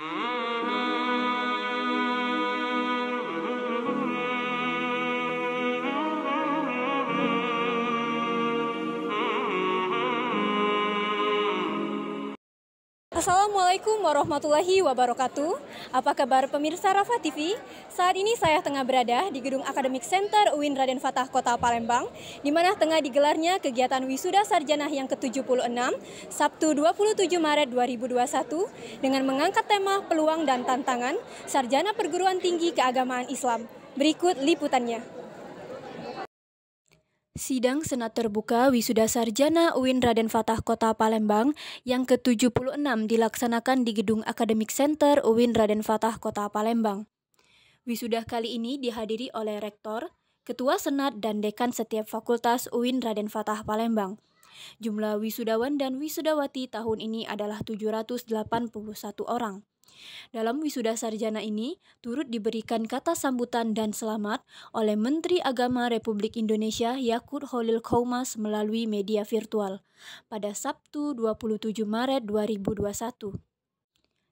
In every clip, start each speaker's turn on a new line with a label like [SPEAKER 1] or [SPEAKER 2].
[SPEAKER 1] Mmm. -hmm.
[SPEAKER 2] Assalamualaikum warahmatullahi wabarakatuh. Apa kabar pemirsa Rafa TV? Saat ini saya tengah berada di gedung Akademik Center UIN Raden Fatah Kota Palembang, di mana tengah digelarnya kegiatan wisuda sarjana yang ke-76 Sabtu 27 Maret 2021 dengan mengangkat tema peluang dan tantangan sarjana perguruan tinggi keagamaan Islam. Berikut liputannya. Sidang Senat Terbuka Wisuda Sarjana UIN Raden Fatah Kota Palembang yang ke-76 dilaksanakan di Gedung Akademik Center UIN Raden Fatah Kota Palembang. Wisuda kali ini dihadiri oleh Rektor, Ketua Senat, dan Dekan setiap Fakultas UIN Raden Fatah Palembang. Jumlah wisudawan dan wisudawati tahun ini adalah 781 orang. Dalam wisuda sarjana ini, turut diberikan kata sambutan dan selamat oleh Menteri Agama Republik Indonesia Yakut Holil Koumas melalui media virtual pada Sabtu 27 Maret 2021.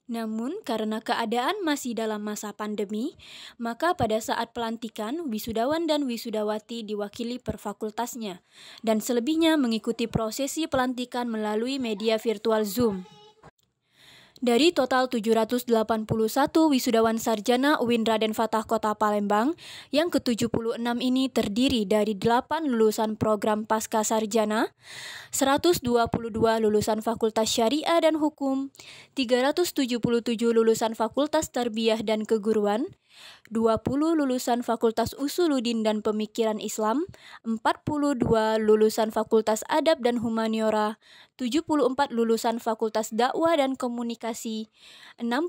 [SPEAKER 2] Namun, karena keadaan masih dalam masa pandemi, maka pada saat pelantikan, wisudawan dan wisudawati diwakili per fakultasnya, dan selebihnya mengikuti prosesi pelantikan melalui media virtual Zoom. Dari total 781 wisudawan sarjana UIN Raden Fatah Kota Palembang, yang ke-76 ini terdiri dari 8 lulusan program pasca sarjana, 122 lulusan Fakultas Syariah dan Hukum, 377 lulusan Fakultas Tarbiyah dan Keguruan, 20 lulusan Fakultas Usuluddin dan Pemikiran Islam, 42 lulusan Fakultas Adab dan Humaniora, 74 lulusan Fakultas Dakwah dan Komunikasi, 61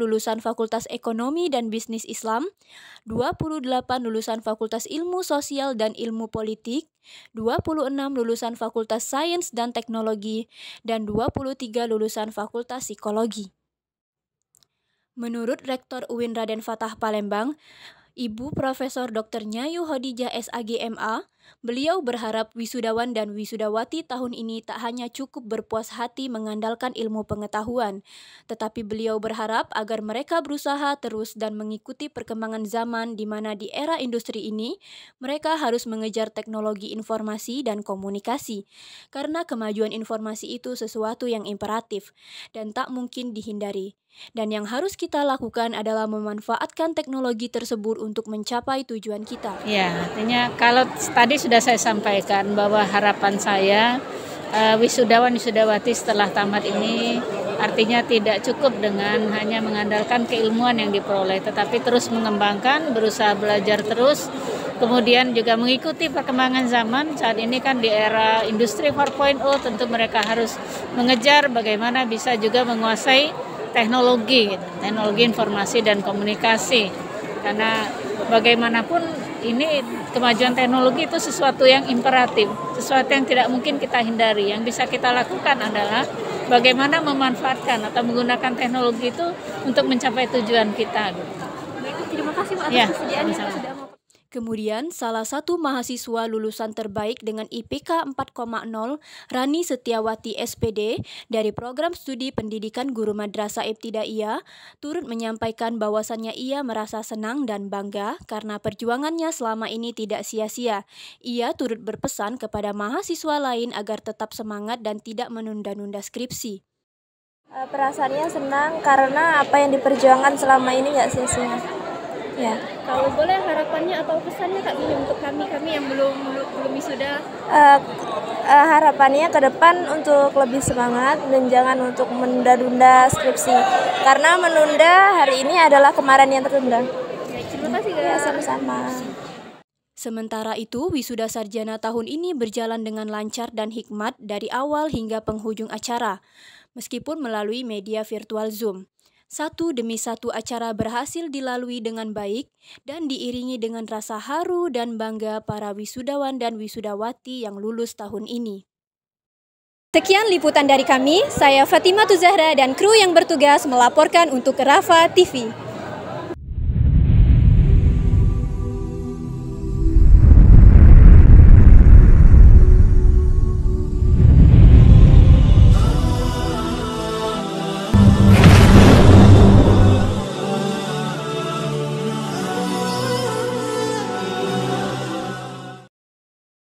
[SPEAKER 2] lulusan Fakultas Ekonomi dan Bisnis Islam, 28 lulusan Fakultas Ilmu Sosial dan Ilmu Politik, 26 lulusan Fakultas Sains dan Teknologi, dan 23 lulusan Fakultas Psikologi. Menurut Rektor UIN Raden Fatah Palembang, Ibu Profesor Dr. Nyayu Hodijah SAGMA, Beliau berharap wisudawan dan wisudawati tahun ini tak hanya cukup berpuas hati mengandalkan ilmu pengetahuan, tetapi beliau berharap agar mereka berusaha terus dan mengikuti perkembangan zaman di mana di era industri ini mereka harus mengejar teknologi informasi dan komunikasi, karena kemajuan informasi itu sesuatu yang imperatif dan tak mungkin dihindari. Dan yang harus kita lakukan adalah memanfaatkan teknologi tersebut untuk mencapai tujuan kita.
[SPEAKER 1] Ya, artinya kalau tadi sudah saya sampaikan bahwa harapan saya uh, wisudawan wisudawati setelah tamat ini artinya tidak cukup dengan hanya mengandalkan keilmuan yang diperoleh tetapi terus mengembangkan berusaha belajar terus kemudian juga mengikuti perkembangan zaman saat ini kan di era industri 4.0 tentu mereka harus mengejar bagaimana bisa juga menguasai teknologi teknologi informasi dan komunikasi karena bagaimanapun ini kemajuan teknologi itu sesuatu yang imperatif, sesuatu yang tidak mungkin kita hindari. Yang bisa kita lakukan adalah bagaimana memanfaatkan atau menggunakan teknologi itu untuk mencapai tujuan kita. Gitu. terima kasih Pak atas ya,
[SPEAKER 2] Kemudian, salah satu mahasiswa lulusan terbaik dengan IPK 4,0, Rani Setiawati SPD, dari program studi pendidikan guru madrasah Ibtidaiyah, turut menyampaikan bahwasannya ia merasa senang dan bangga karena perjuangannya selama ini tidak sia-sia. Ia turut berpesan kepada mahasiswa lain agar tetap semangat dan tidak menunda-nunda skripsi. Eh, perasaannya senang karena apa yang diperjuangkan selama ini tidak sia-sia. Ya. Kalau boleh harapannya atau pesannya Kak Mimi untuk kami kami yang belum belum, belum sudah eh, uh, eh, uh, harapannya ke depan untuk lebih semangat dan jangan untuk menunda-nunda skripsi karena menunda hari ini adalah kemarin yang tertunda. terima kasih Kak. Ya, sama-sama. Sementara itu, wisuda sarjana tahun ini berjalan dengan lancar dan hikmat dari awal hingga penghujung acara, meskipun melalui media virtual Zoom. Satu demi satu acara berhasil dilalui dengan baik dan diiringi dengan rasa haru dan bangga para wisudawan dan wisudawati yang lulus tahun ini. Sekian liputan dari kami, saya Fatima Tuzahra dan kru yang bertugas melaporkan untuk Rafa TV.